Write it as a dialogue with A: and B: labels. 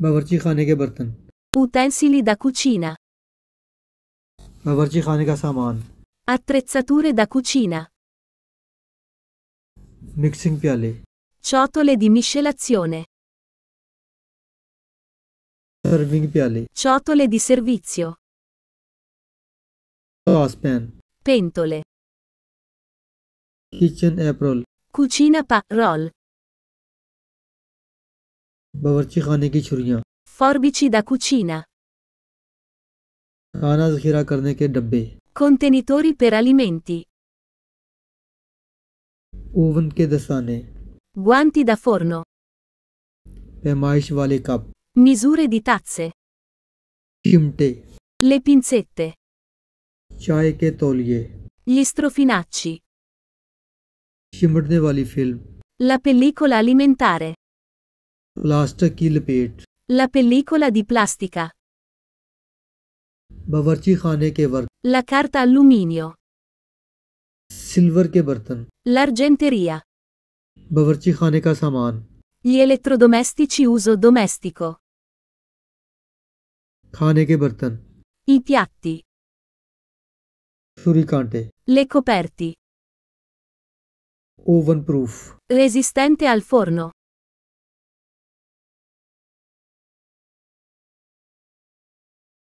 A: बावर्ची खाने के बर्तन
B: Utensili da cucina.
A: बावर्ची खाने का सामान
B: Attrezzature da cucina.
A: Mixing प्याले
B: Ciotole di miscelazione.
C: Serving प्याले
B: Ciotole di servizio.
C: Sauce pan Pentole. Kitchen apron
B: Cucina pa roll.
C: बावर्चीखाने की
A: छुरियाँ
B: Forbici da cucina.
A: खाना जखीरा करने के डब्बे
B: Contenitori per alimenti.
A: ओवन के दस्ताने
B: Guanti da forno.
A: पैमाइश वाले कप
B: Misure di tazze. चिमटे Le pinzette.
A: चाय के तौलिए
B: Gli strofinacci.
A: चिमटने वाली film
B: La pellicola alimentare.
A: Plaster की लपेट
B: La pellicola di plastica.
A: बावर्ची khane के वर्क
B: La carta alluminio.
A: Silver के बर्तन
B: L'argenteria.
A: बावर्ची khane का सामान
B: Gli elettrodomestici uso domestico.
A: Khane के बर्तन
B: I piatti. छुरी Le coperti. Oven proof Resistente al forno.